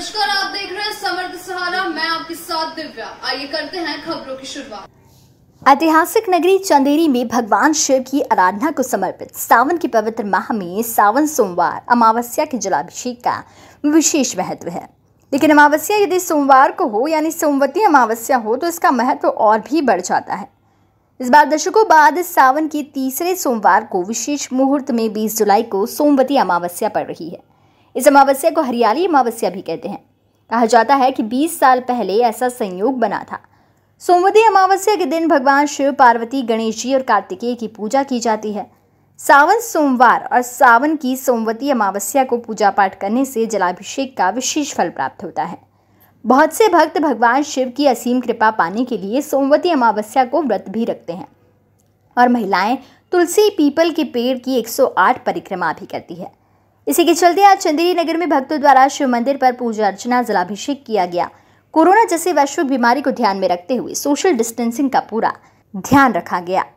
नमस्कार आप देख रहे हैं समर्थ सहारा मैं आपके साथ दिव्या आइए करते हैं खबरों की शुरुआत ऐतिहासिक नगरी चंदेरी में भगवान शिव की आराधना को समर्पित सावन के पवित्र माह में सावन सोमवार अमावस्या के जलाभिषेक का विशेष महत्व है लेकिन अमावस्या यदि सोमवार को हो यानी सोमवती अमावस्या हो तो इसका महत्व और भी बढ़ जाता है इस बार दशकों बाद सावन के तीसरे सोमवार को विशेष मुहूर्त में 20 जुलाई को सोमवती अमावस्या पड़ रही है इस अमावस्या को हरियाली अमावस्या भी कहते हैं कहा जाता है कि 20 साल पहले ऐसा संयोग बना था सोमवती अमावस्या के दिन भगवान शिव पार्वती गणेश जी और कार्तिकेय की पूजा की जाती है सावन सोमवार और सावन की सोमवती अमावस्या को पूजा पाठ करने से जलाभिषेक का विशेष फल प्राप्त होता है बहुत से भक्त भगवान शिव की असीम कृपा पाने के लिए सोमवती अमावस्या को व्रत भी रखते हैं और महिलाएं तुलसी पीपल के पेड़ की 108 परिक्रमा भी करती है इसी के चलते आज चंदेरी नगर में भक्तों द्वारा शिव मंदिर पर पूजा अर्चना जलाभिषेक किया गया कोरोना जैसी वैश्विक बीमारी को ध्यान में रखते हुए सोशल डिस्टेंसिंग का पूरा ध्यान रखा गया